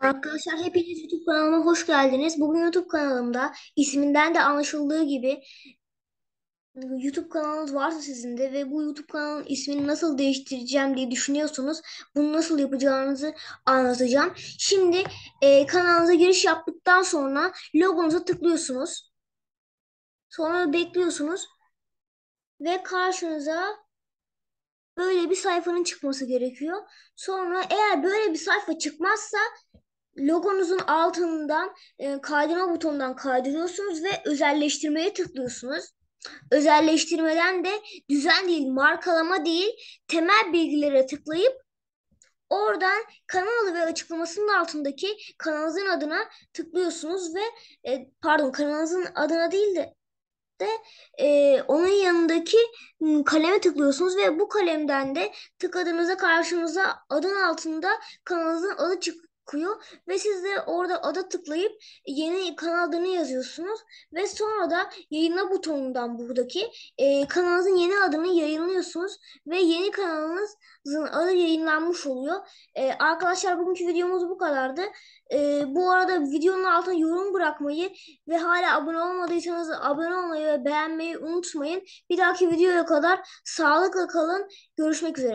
Arkadaşlar hepiniz YouTube kanalıma hoş geldiniz. Bugün YouTube kanalımda isminden de anlaşıldığı gibi YouTube kanalınız varsa sizin de ve bu YouTube kanalın ismini nasıl değiştireceğim diye düşünüyorsunuz. Bunu nasıl yapacağınızı anlatacağım. Şimdi e, kanalınıza giriş yaptıktan sonra logonuza tıklıyorsunuz. Sonra bekliyorsunuz. Ve karşınıza böyle bir sayfanın çıkması gerekiyor. Sonra eğer böyle bir sayfa çıkmazsa logonuzun altından e, kaydırma butonundan kaydırıyorsunuz ve özelleştirmeye tıklıyorsunuz. Özelleştirmeden de düzen değil, markalama değil, temel bilgilere tıklayıp oradan kanal ve açıklamasının altındaki kanalınızın adına tıklıyorsunuz ve e, pardon kanalınızın adına değil de de e, onun yanındaki kaleme tıklıyorsunuz ve bu kalemden de tıkladığınızda karşınıza adın altında kanalınızın adı çık çıkıyor ve siz de orada ada tıklayıp yeni kanal yazıyorsunuz ve sonra da yayınla butonundan buradaki e, kanalınızın yeni adını yayınlıyorsunuz ve yeni kanalınızın adı yayınlanmış oluyor. E, arkadaşlar bugünkü videomuz bu kadardı. E, bu arada videonun altına yorum bırakmayı ve hala abone olmadıysanız abone olmayı ve beğenmeyi unutmayın. Bir dahaki videoya kadar sağlıkla kalın. Görüşmek üzere.